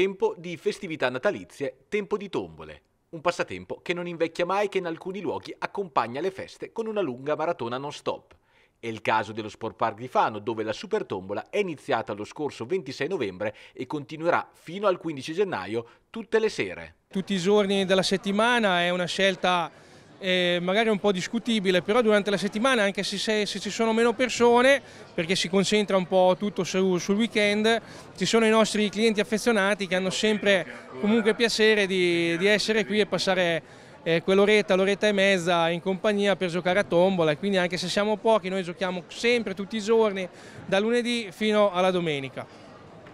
Tempo di festività natalizie, tempo di tombole. Un passatempo che non invecchia mai che in alcuni luoghi accompagna le feste con una lunga maratona non stop. È il caso dello Sport Park di Fano, dove la Supertombola è iniziata lo scorso 26 novembre e continuerà fino al 15 gennaio tutte le sere. Tutti i giorni della settimana è una scelta eh, magari un po' discutibile, però durante la settimana anche se, se, se, ci sono meno persone, perché si concentra un po' tutto su, sul weekend, ci sono i nostri clienti affezionati che hanno sempre comunque piacere di, di essere qui e passare eh, quell'oretta, l'oretta e mezza in compagnia per giocare a tombola e quindi anche se siamo pochi noi giochiamo sempre tutti i giorni, da lunedì fino alla domenica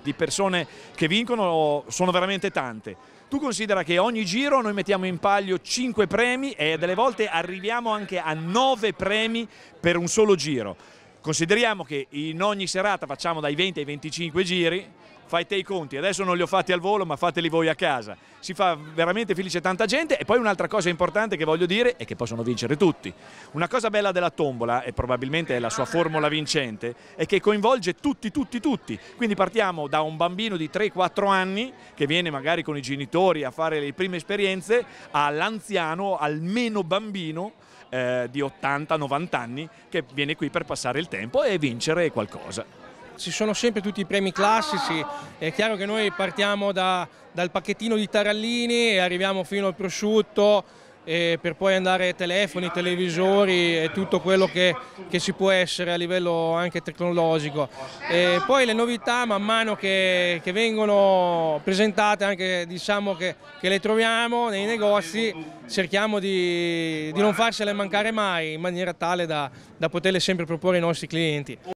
di persone che vincono sono veramente tante. Tu considera che ogni giro noi mettiamo in palio 5 premi e delle volte arriviamo anche a 9 premi per un solo giro. Consideriamo che in ogni serata facciamo dai 20 ai 25 giri, fai te i conti, adesso non li ho fatti al volo ma fateli voi a casa. Si fa veramente felice tanta gente e poi un'altra cosa importante che voglio dire è che possono vincere tutti. Una cosa bella della tombola e probabilmente è la sua formula vincente è che coinvolge tutti, tutti, tutti. Quindi partiamo da un bambino di 3-4 anni che viene magari con i genitori a fare le prime esperienze all'anziano, almeno bambino eh, di 80-90 anni che viene qui per passare il tempo e vincere qualcosa. Ci sono sempre tutti i premi classici, è chiaro che noi partiamo da, dal pacchettino di tarallini e arriviamo fino al prosciutto per poi andare ai telefoni, televisori e tutto quello che, che, si può essere a livello anche tecnologico. E poi le novità man mano che, che vengono presentate, anche diciamo che, che, le troviamo nei negozi, cerchiamo di, di, non farsele mancare mai in maniera tale da, da poterle sempre proporre ai nostri clienti.